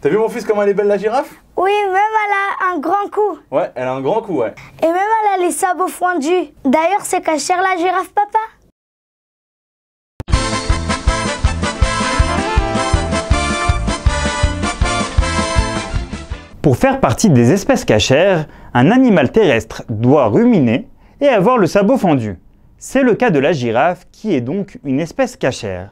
T'as vu mon fils comment elle est belle la girafe Oui, même elle a un grand cou. Ouais, elle a un grand cou, ouais. Et même elle a les sabots fondus. D'ailleurs, c'est cachère la girafe, papa. Pour faire partie des espèces cachères, un animal terrestre doit ruminer et avoir le sabot fendu. C'est le cas de la girafe qui est donc une espèce cachère.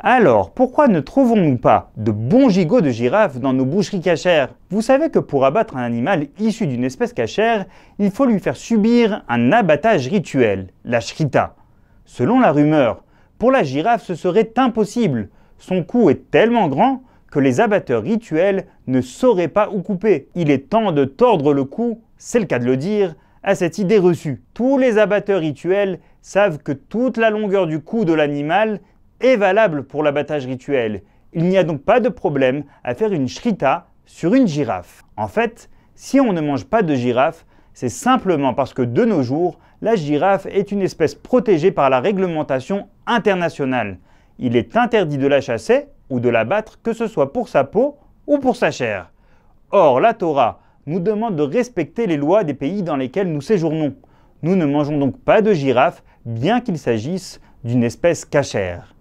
Alors, pourquoi ne trouvons-nous pas de bons gigots de girafes dans nos boucheries cachères Vous savez que pour abattre un animal issu d'une espèce cachère, il faut lui faire subir un abattage rituel, la shrita. Selon la rumeur, pour la girafe ce serait impossible. Son cou est tellement grand que les abatteurs rituels ne sauraient pas où couper. Il est temps de tordre le cou, c'est le cas de le dire, à cette idée reçue. Tous les abatteurs rituels savent que toute la longueur du cou de l'animal est valable pour l'abattage rituel. Il n'y a donc pas de problème à faire une shrita sur une girafe. En fait, si on ne mange pas de girafe, c'est simplement parce que de nos jours, la girafe est une espèce protégée par la réglementation internationale. Il est interdit de la chasser ou de l'abattre, que ce soit pour sa peau ou pour sa chair. Or, la Torah nous demande de respecter les lois des pays dans lesquels nous séjournons. Nous ne mangeons donc pas de girafe, bien qu'il s'agisse d'une espèce cachère.